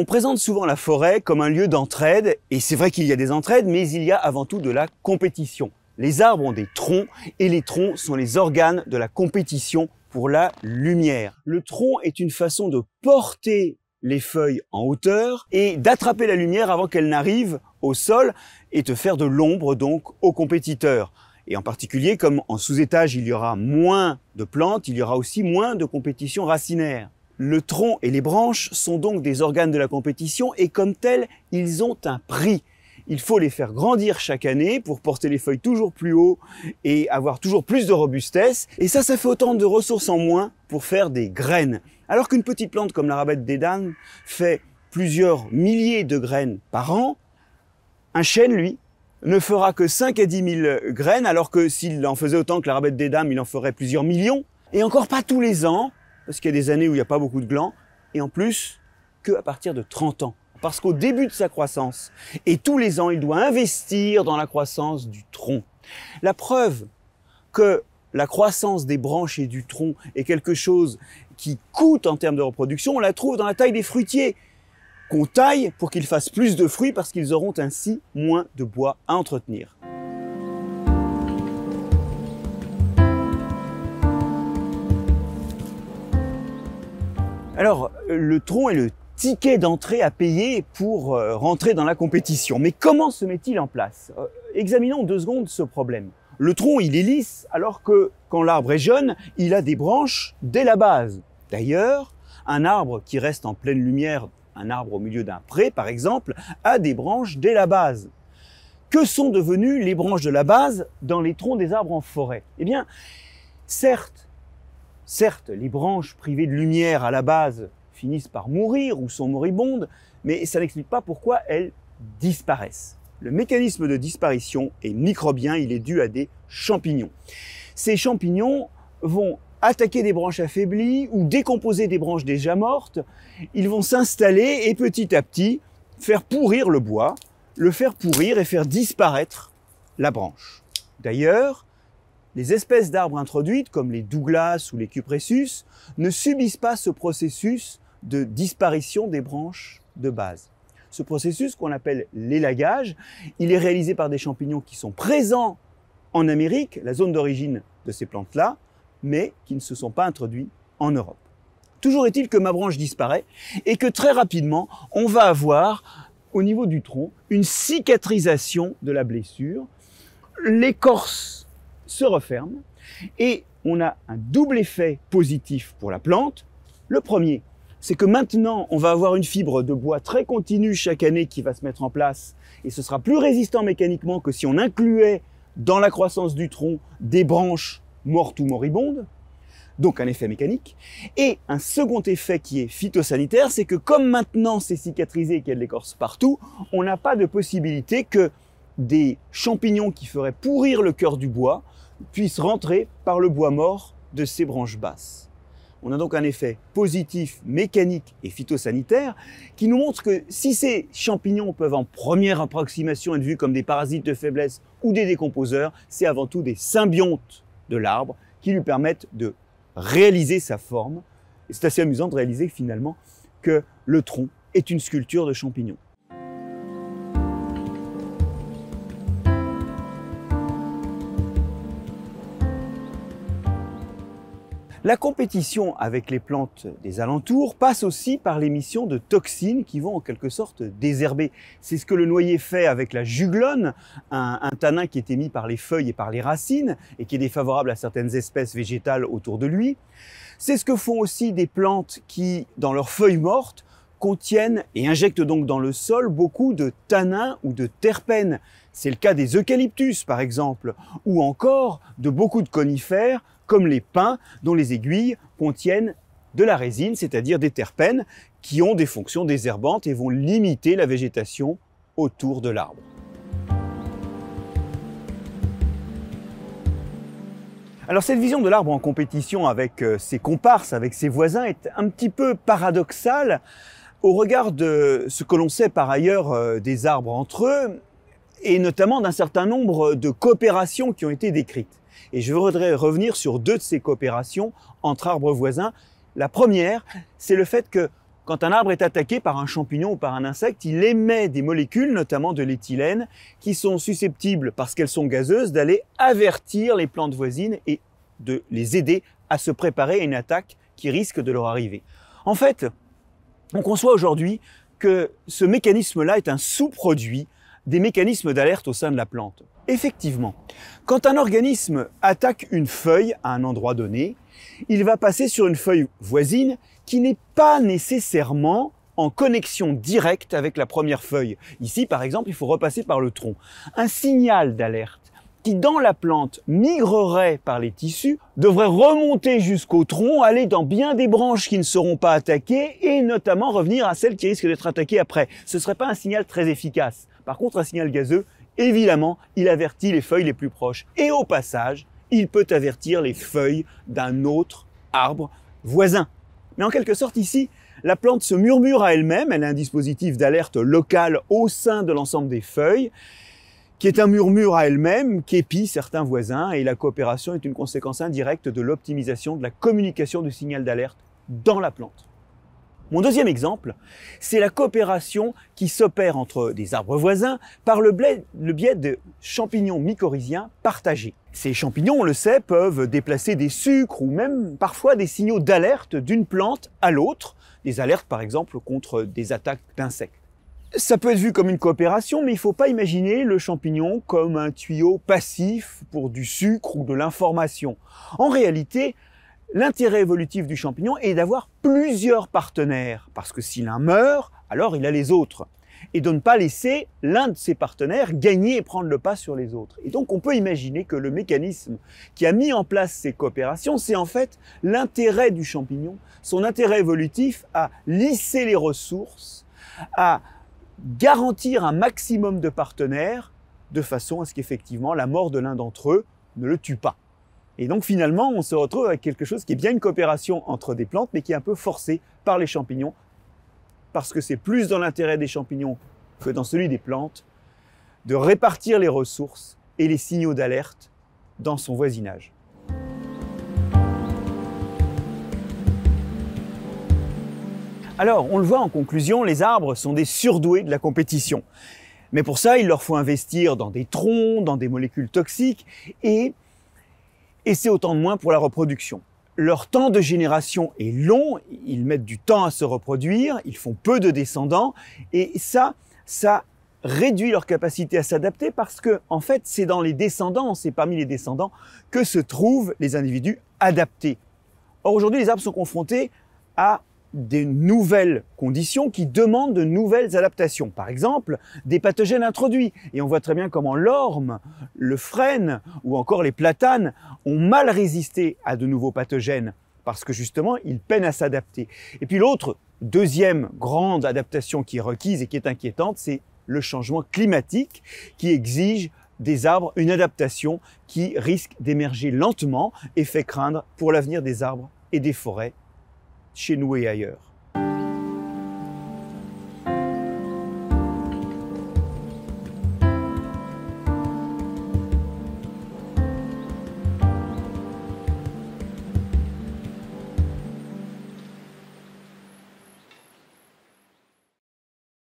On présente souvent la forêt comme un lieu d'entraide, et c'est vrai qu'il y a des entraides, mais il y a avant tout de la compétition. Les arbres ont des troncs, et les troncs sont les organes de la compétition pour la lumière. Le tronc est une façon de porter les feuilles en hauteur et d'attraper la lumière avant qu'elle n'arrive au sol et de faire de l'ombre donc aux compétiteurs. Et en particulier, comme en sous-étage, il y aura moins de plantes, il y aura aussi moins de compétition racinaire. Le tronc et les branches sont donc des organes de la compétition et comme tels, ils ont un prix. Il faut les faire grandir chaque année pour porter les feuilles toujours plus haut et avoir toujours plus de robustesse. Et ça, ça fait autant de ressources en moins pour faire des graines. Alors qu'une petite plante comme la rabette des dames fait plusieurs milliers de graines par an, un chêne, lui, ne fera que 5 à 10 000 graines, alors que s'il en faisait autant que la rabette des dames, il en ferait plusieurs millions. Et encore pas tous les ans, parce qu'il y a des années où il n'y a pas beaucoup de glands, et en plus, que à partir de 30 ans. Parce qu'au début de sa croissance, et tous les ans, il doit investir dans la croissance du tronc. La preuve que la croissance des branches et du tronc est quelque chose qui coûte en termes de reproduction, on la trouve dans la taille des fruitiers qu'on taille pour qu'ils fassent plus de fruits parce qu'ils auront ainsi moins de bois à entretenir. Alors, le tronc est le ticket d'entrée à payer pour euh, rentrer dans la compétition. Mais comment se met-il en place euh, Examinons deux secondes ce problème. Le tronc, il est lisse, alors que quand l'arbre est jeune, il a des branches dès la base. D'ailleurs, un arbre qui reste en pleine lumière, un arbre au milieu d'un pré par exemple, a des branches dès la base. Que sont devenues les branches de la base dans les troncs des arbres en forêt Eh bien, certes, Certes, les branches privées de lumière à la base finissent par mourir ou sont moribondes, mais ça n'explique pas pourquoi elles disparaissent. Le mécanisme de disparition est microbien, il est dû à des champignons. Ces champignons vont attaquer des branches affaiblies ou décomposer des branches déjà mortes, ils vont s'installer et petit à petit faire pourrir le bois, le faire pourrir et faire disparaître la branche. D'ailleurs, les espèces d'arbres introduites, comme les Douglas ou les Cupressus, ne subissent pas ce processus de disparition des branches de base. Ce processus qu'on appelle l'élagage, il est réalisé par des champignons qui sont présents en Amérique, la zone d'origine de ces plantes-là, mais qui ne se sont pas introduits en Europe. Toujours est-il que ma branche disparaît et que très rapidement, on va avoir au niveau du tronc une cicatrisation de la blessure. L'écorce se referme et on a un double effet positif pour la plante. Le premier, c'est que maintenant, on va avoir une fibre de bois très continue chaque année qui va se mettre en place et ce sera plus résistant mécaniquement que si on incluait dans la croissance du tronc des branches mortes ou moribondes. Donc un effet mécanique. Et un second effet qui est phytosanitaire, c'est que comme maintenant c'est cicatrisé et qu'il y a de l'écorce partout, on n'a pas de possibilité que des champignons qui feraient pourrir le cœur du bois puissent rentrer par le bois mort de ses branches basses. On a donc un effet positif, mécanique et phytosanitaire qui nous montre que si ces champignons peuvent en première approximation être vus comme des parasites de faiblesse ou des décomposeurs, c'est avant tout des symbiontes de l'arbre qui lui permettent de réaliser sa forme. c'est assez amusant de réaliser finalement que le tronc est une sculpture de champignons. La compétition avec les plantes des alentours passe aussi par l'émission de toxines qui vont en quelque sorte désherber. C'est ce que le noyer fait avec la juglone, un, un tanin qui est émis par les feuilles et par les racines et qui est défavorable à certaines espèces végétales autour de lui. C'est ce que font aussi des plantes qui, dans leurs feuilles mortes, contiennent et injectent donc dans le sol beaucoup de tanins ou de terpènes. C'est le cas des eucalyptus par exemple, ou encore de beaucoup de conifères comme les pins dont les aiguilles contiennent de la résine, c'est-à-dire des terpènes qui ont des fonctions désherbantes et vont limiter la végétation autour de l'arbre. Alors cette vision de l'arbre en compétition avec euh, ses comparses, avec ses voisins, est un petit peu paradoxale au regard de ce que l'on sait par ailleurs euh, des arbres entre eux, et notamment d'un certain nombre de coopérations qui ont été décrites. Et je voudrais revenir sur deux de ces coopérations entre arbres voisins. La première, c'est le fait que quand un arbre est attaqué par un champignon ou par un insecte, il émet des molécules, notamment de l'éthylène, qui sont susceptibles, parce qu'elles sont gazeuses, d'aller avertir les plantes voisines et de les aider à se préparer à une attaque qui risque de leur arriver. En fait, on conçoit aujourd'hui que ce mécanisme-là est un sous-produit des mécanismes d'alerte au sein de la plante. Effectivement, quand un organisme attaque une feuille à un endroit donné, il va passer sur une feuille voisine qui n'est pas nécessairement en connexion directe avec la première feuille. Ici, par exemple, il faut repasser par le tronc. Un signal d'alerte qui, dans la plante, migrerait par les tissus, devrait remonter jusqu'au tronc, aller dans bien des branches qui ne seront pas attaquées et notamment revenir à celles qui risquent d'être attaquées après. Ce ne serait pas un signal très efficace. Par contre, un signal gazeux, Évidemment, il avertit les feuilles les plus proches et au passage, il peut avertir les feuilles d'un autre arbre voisin. Mais en quelque sorte ici, la plante se murmure à elle-même, elle a un dispositif d'alerte local au sein de l'ensemble des feuilles, qui est un murmure à elle-même, épie certains voisins, et la coopération est une conséquence indirecte de l'optimisation de la communication du signal d'alerte dans la plante. Mon deuxième exemple, c'est la coopération qui s'opère entre des arbres voisins par le, biais de champignons mycorhiziens partagés. Ces champignons, on le sait, peuvent déplacer des sucres ou même parfois des signaux d'alerte d'une plante à l'autre, des alertes par exemple contre des attaques d'insectes. Ça peut être vu comme une coopération, mais il ne faut pas imaginer le champignon comme un tuyau passif pour du sucre ou de l'information. En réalité, L'intérêt évolutif du champignon est d'avoir plusieurs partenaires, parce que si l'un meurt, alors il a les autres, et de ne pas laisser l'un de ses partenaires gagner et prendre le pas sur les autres. Et donc on peut imaginer que le mécanisme qui a mis en place ces coopérations, c'est en fait l'intérêt du champignon, son intérêt évolutif à lisser les ressources, à garantir un maximum de partenaires, de façon à ce qu'effectivement la mort de l'un d'entre eux ne le tue pas. Et donc finalement, on se retrouve avec quelque chose qui est bien une coopération entre des plantes, mais qui est un peu forcée par les champignons, parce que c'est plus dans l'intérêt des champignons que dans celui des plantes de répartir les ressources et les signaux d'alerte dans son voisinage. Alors, on le voit en conclusion, les arbres sont des surdoués de la compétition. Mais pour ça, il leur faut investir dans des troncs, dans des molécules toxiques, et et c'est autant de moins pour la reproduction. Leur temps de génération est long, ils mettent du temps à se reproduire, ils font peu de descendants, et ça, ça réduit leur capacité à s'adapter parce que, en fait, c'est dans les descendants, c'est parmi les descendants que se trouvent les individus adaptés. Or, aujourd'hui, les arbres sont confrontés à des nouvelles conditions qui demandent de nouvelles adaptations. Par exemple, des pathogènes introduits. Et on voit très bien comment l'orme, le frêne ou encore les platanes ont mal résisté à de nouveaux pathogènes parce que justement, ils peinent à s'adapter. Et puis l'autre, deuxième grande adaptation qui est requise et qui est inquiétante, c'est le changement climatique qui exige des arbres une adaptation qui risque d'émerger lentement et fait craindre pour l'avenir des arbres et des forêts chez nous et ailleurs.